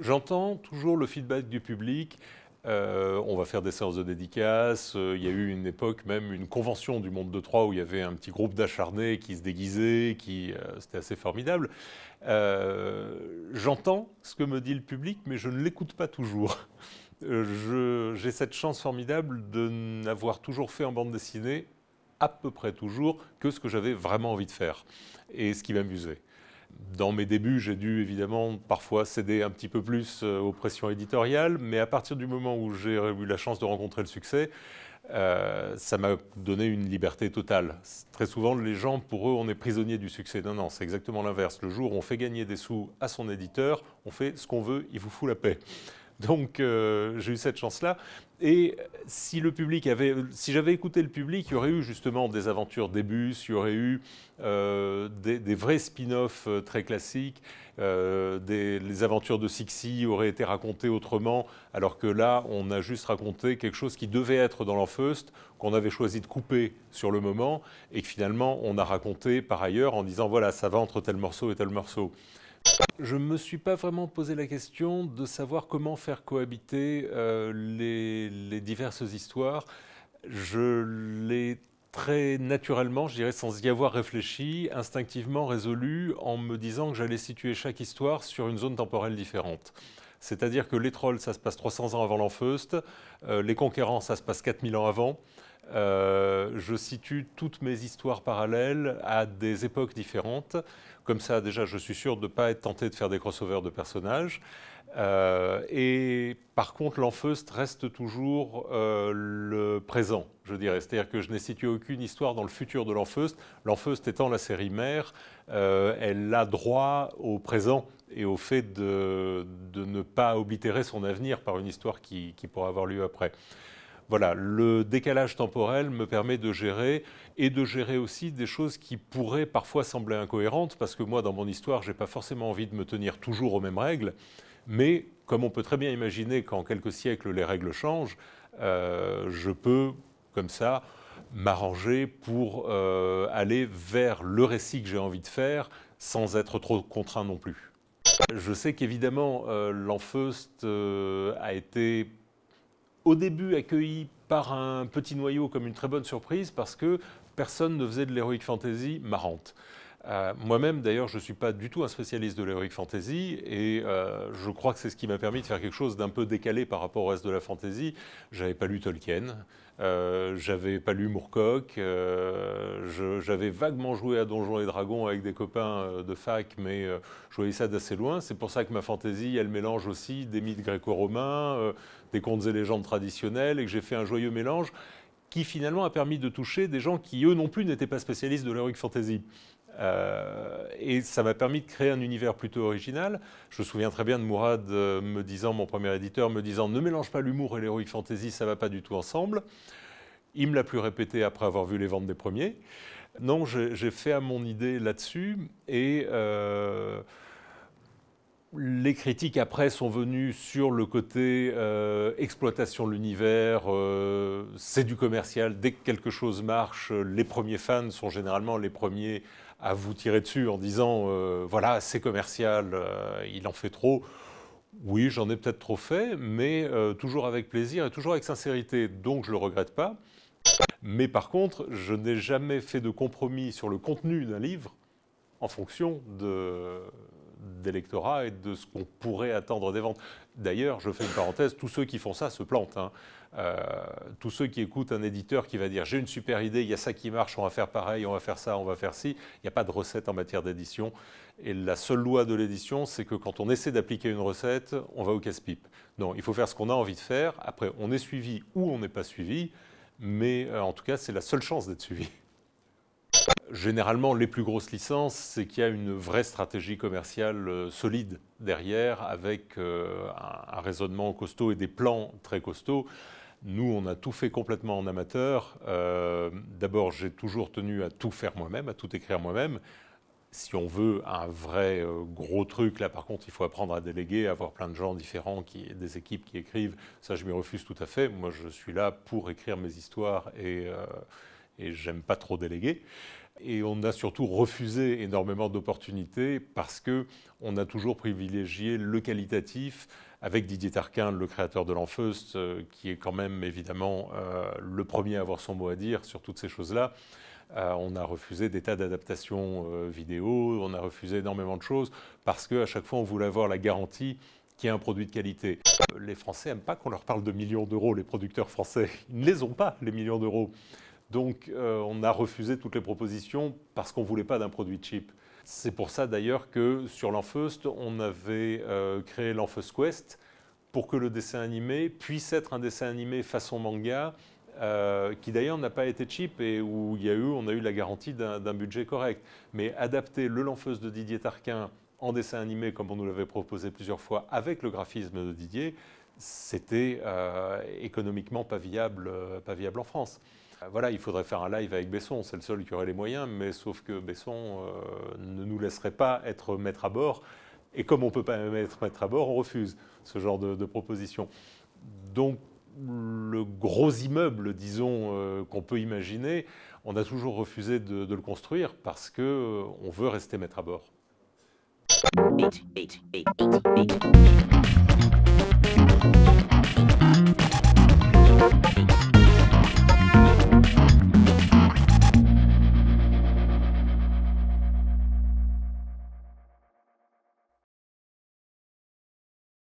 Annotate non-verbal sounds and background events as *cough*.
J'entends toujours le feedback du public. Euh, on va faire des séances de dédicaces. Euh, il y a eu une époque, même une convention du monde de Troyes où il y avait un petit groupe d'acharnés qui se déguisaient, qui, euh, c'était assez formidable. J'entends ce que me dit le public, mais je ne l'écoute pas toujours. J'ai cette chance formidable de n'avoir toujours fait en bande dessinée à peu près toujours que ce que j'avais vraiment envie de faire et ce qui m'amusait. Dans mes débuts, j'ai dû évidemment parfois céder un petit peu plus euh, aux pressions éditoriales, mais à partir du moment où j'ai eu la chance de rencontrer le succès, euh, ça m'a donné une liberté totale. Très souvent, les gens, pour eux, on est prisonnier du succès. Non, non, c'est exactement l'inverse. Le jour où on fait gagner des sous à son éditeur, on fait ce qu'on veut, il vous fout la paix. *laughs* Donc euh, j'ai eu cette chance-là. Et si le public avait, si j'avais écouté le public, il y aurait eu justement des aventures débuts, il y aurait eu euh, des, vrais spin-offs euh, très classiques, les aventures de Sixi auraient été racontées autrement, alors que là, on a juste raconté quelque chose qui devait être dans l'enfeust, qu'on avait choisi de couper sur le moment, et que finalement, on a raconté par ailleurs en disant voilà, ça va entre tel morceau et tel morceau. Je ne me suis pas vraiment posé la question de savoir comment faire cohabiter euh, les, diverses histoires. Je l'ai très naturellement, je dirais sans y avoir réfléchi, instinctivement résolu en me disant que j'allais situer chaque histoire sur une zone temporelle différente. C'est-à-dire que les trolls, ça se passe 300 ans avant l'Enfeust, euh, les conquérants, ça se passe 4000 ans avant. Euh, je situe toutes mes histoires parallèles à des époques différentes. Comme ça, déjà, je suis sûr de ne pas être tenté de faire des crossovers de personnages. Euh, et par contre, l'enfeust reste toujours euh, le présent, je dirais. C'est-à-dire que je n'ai situé aucune histoire dans le futur de l'enfeust. L'enfeust étant la série mère, elle a droit au présent et au fait de, ne pas oblitérer son avenir par une histoire qui pourra avoir lieu après voilà, le décalage temporel me permet de gérer et de gérer aussi des choses qui pourraient parfois sembler incohérentes, parce que moi, dans mon histoire, je n'ai pas forcément envie de me tenir toujours aux mêmes règles, mais comme on peut très bien imaginer qu'en quelques siècles, les règles changent, euh, je peux, comme ça, m'arranger pour euh, aller vers le récit que j'ai envie de faire, sans être trop contraint non plus. Je sais qu'évidemment, euh, l'Enfeust a été au début accueilli par un petit noyau comme une très bonne surprise parce que personne ne faisait de l'héroïque fantasy marrante. Euh, moi-même, d'ailleurs, je ne suis pas du tout un spécialiste de l'heroic fantasy et euh, je crois que c'est ce qui m'a permis de faire quelque chose d'un peu décalé par rapport au reste de la fantasy. J'avais pas lu Tolkien, euh, j'avais pas lu Moorcock, j'avais vaguement joué à Donjons et Dragons avec des copains de fac, mais je voyais ça d'assez loin. C'est pour ça que ma fantasy, elle mélange aussi des mythes gréco-romains, des contes et légendes traditionnels et que j'ai fait un joyeux mélange qui finalement a permis de toucher des gens qui eux non plus n'étaient pas spécialistes de l'heroic fantasy. Euh, et ça m'a permis de créer un univers plutôt original. Je me souviens très bien de Mourad euh, me disant, mon premier éditeur, me disant ne mélange pas l'humour et l'heroic fantasy, ça va pas du tout ensemble. Il me l'a plus répété après avoir vu les ventes des premiers. Non, j'ai fait à mon idée là-dessus et euh, les critiques après sont venues sur le côté euh, exploitation de l'univers, euh, c'est du commercial, dès que quelque chose marche, les premiers fans sont généralement les premiers à vous tirer dessus en disant euh, voilà, c'est commercial, il en fait trop. Oui, j'en ai peut-être trop fait, mais toujours avec plaisir et toujours avec sincérité, donc je ne le regrette pas. Mais par contre, je n'ai jamais fait de compromis sur le contenu d'un livre en fonction de d'électorat et de ce qu'on pourrait attendre des ventes. D'ailleurs, je fais une parenthèse, tous ceux qui font ça se plantent. Hein. Euh, tous ceux qui écoutent un éditeur qui va dire j'ai une super idée, il y a ça qui marche, on va faire pareil, on va faire ça, on va faire ci, il n'y a pas de recette en matière d'édition. Et la seule loi de l'édition, c'est que quand on essaie d'appliquer une recette, on va au casse-pipe. Non, il faut faire ce qu'on a envie de faire. Après, on est suivi ou on n'est pas suivi, mais euh, en tout cas, c'est la seule chance d'être suivi. Généralement, les plus grosses licences, c'est qu'il y a une vraie stratégie commerciale euh, solide derrière, avec euh, un raisonnement costaud et des plans très costauds. Nous, on a tout fait complètement en amateur. Euh, d'abord, j'ai toujours tenu à tout faire moi-même, à tout écrire moi-même. Si on veut un vrai gros truc, là par contre, il faut apprendre à déléguer, avoir plein de gens différents, qui, des équipes qui écrivent. Ça, je m'y refuse tout à fait. Moi, je suis là pour écrire mes histoires et, et j'aime pas trop déléguer. Et on a surtout refusé énormément d'opportunités parce que on a toujours privilégié le qualitatif avec Didier Tarquin, le créateur de l'Enfeust, euh, qui est quand même évidemment euh, le premier à avoir son mot à dire sur toutes ces choses-là. Euh, on a refusé des tas d'adaptations vidéo, on a refusé énormément de choses parce qu'à chaque fois on voulait avoir la garantie qu'il y a un produit de qualité. Les Français n'aiment pas qu'on leur parle de millions d'euros, les producteurs français. Ils ne les ont pas, les millions d'euros. Donc euh, on a refusé toutes les propositions parce qu'on ne voulait pas d'un produit cheap. C'est pour ça d'ailleurs que sur l'Enfeust, on avait euh, créé l'Enfeust Quest pour que le dessin animé puisse être un dessin animé façon manga, euh, qui d'ailleurs n'a pas été cheap et où il y a eu, on a eu la garantie d'un budget correct. Mais adapter le L'Enfeust de Didier Tarquin en dessin animé, comme on nous l'avait proposé plusieurs fois, avec le graphisme de Didier, c'était économiquement pas viable, pas viable en France. Ah, voilà, il faudrait faire un live avec Besson, c'est le seul qui aurait les moyens, mais sauf que Besson euh, ne nous laisserait pas être maître à bord, et comme on ne peut pas être maître à bord, on refuse ce genre de, proposition. Donc le gros immeuble, disons, euh, qu'on peut imaginer, on a toujours refusé de, le construire parce qu'on euh, veut rester maître à bord.